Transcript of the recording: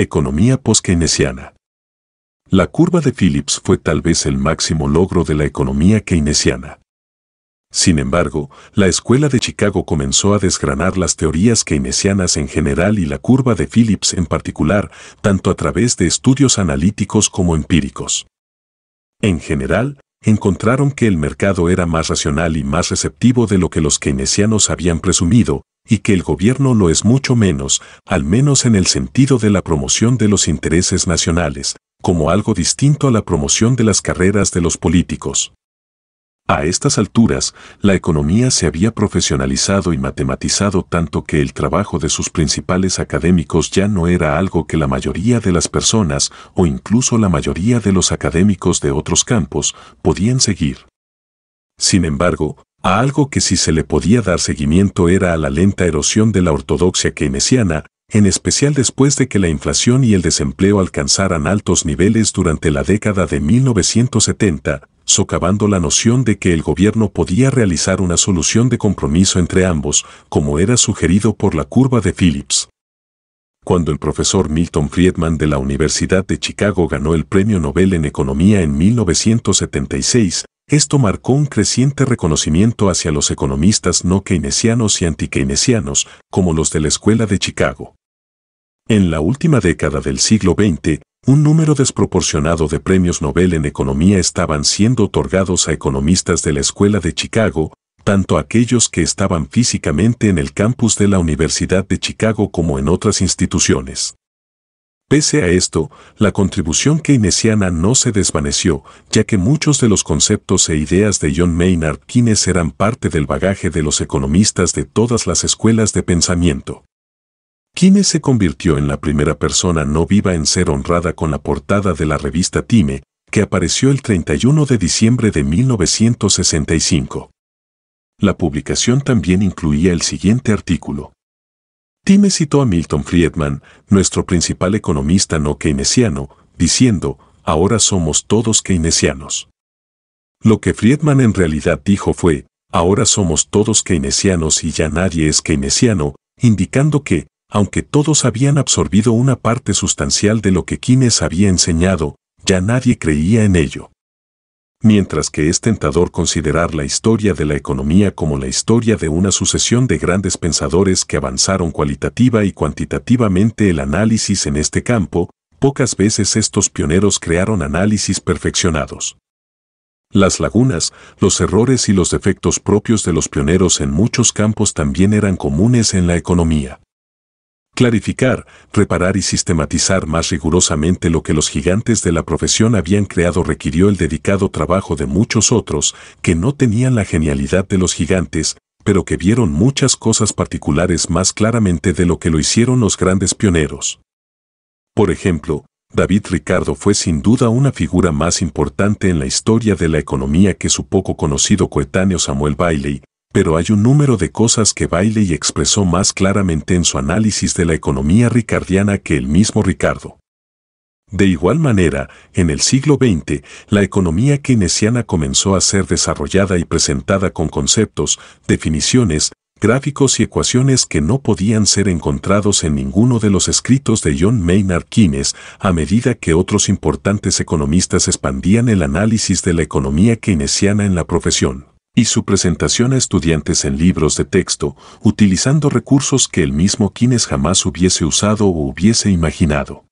Economía post-keynesiana. La curva de Phillips fue tal vez el máximo logro de la economía keynesiana. Sin embargo, la Escuela de Chicago comenzó a desgranar las teorías keynesianas en general y la curva de Phillips en particular, tanto a través de estudios analíticos como empíricos. En general, encontraron que el mercado era más racional y más receptivo de lo que los keynesianos habían presumido, y que el gobierno lo es mucho menos, al menos en el sentido de la promoción de los intereses nacionales, como algo distinto a la promoción de las carreras de los políticos. A estas alturas, la economía se había profesionalizado y matematizado tanto que el trabajo de sus principales académicos ya no era algo que la mayoría de las personas, o incluso la mayoría de los académicos de otros campos, podían seguir. Sin embargo, a algo que si se le podía dar seguimiento era a la lenta erosión de la ortodoxia keynesiana, en especial después de que la inflación y el desempleo alcanzaran altos niveles durante la década de 1970, socavando la noción de que el gobierno podía realizar una solución de compromiso entre ambos, como era sugerido por la curva de Phillips. Cuando el profesor Milton Friedman de la Universidad de Chicago ganó el Premio Nobel en Economía en 1976, esto marcó un creciente reconocimiento hacia los economistas no keynesianos y anti-keynesianos, como los de la Escuela de Chicago. En la última década del siglo XX, un número desproporcionado de premios Nobel en economía estaban siendo otorgados a economistas de la Escuela de Chicago, tanto aquellos que estaban físicamente en el campus de la Universidad de Chicago como en otras instituciones. Pese a esto, la contribución keynesiana no se desvaneció, ya que muchos de los conceptos e ideas de John Maynard Keynes eran parte del bagaje de los economistas de todas las escuelas de pensamiento. Keynes se convirtió en la primera persona no viva en ser honrada con la portada de la revista Time, que apareció el 31 de diciembre de 1965. La publicación también incluía el siguiente artículo. Time citó a Milton Friedman, nuestro principal economista no keynesiano, diciendo, ahora somos todos keynesianos. Lo que Friedman en realidad dijo fue, ahora somos todos keynesianos y ya nadie es keynesiano, indicando que, aunque todos habían absorbido una parte sustancial de lo que Keynes había enseñado, ya nadie creía en ello mientras que es tentador considerar la historia de la economía como la historia de una sucesión de grandes pensadores que avanzaron cualitativa y cuantitativamente el análisis en este campo, pocas veces estos pioneros crearon análisis perfeccionados. Las lagunas, los errores y los defectos propios de los pioneros en muchos campos también eran comunes en la economía clarificar, reparar y sistematizar más rigurosamente lo que los gigantes de la profesión habían creado requirió el dedicado trabajo de muchos otros que no tenían la genialidad de los gigantes, pero que vieron muchas cosas particulares más claramente de lo que lo hicieron los grandes pioneros. Por ejemplo, David Ricardo fue sin duda una figura más importante en la historia de la economía que su poco conocido coetáneo Samuel Bailey, pero hay un número de cosas que Bailey expresó más claramente en su análisis de la economía ricardiana que el mismo Ricardo. De igual manera, en el siglo XX, la economía keynesiana comenzó a ser desarrollada y presentada con conceptos, definiciones, gráficos y ecuaciones que no podían ser encontrados en ninguno de los escritos de John Maynard Keynes a medida que otros importantes economistas expandían el análisis de la economía keynesiana en la profesión y su presentación a estudiantes en libros de texto, utilizando recursos que el mismo quienes jamás hubiese usado o hubiese imaginado.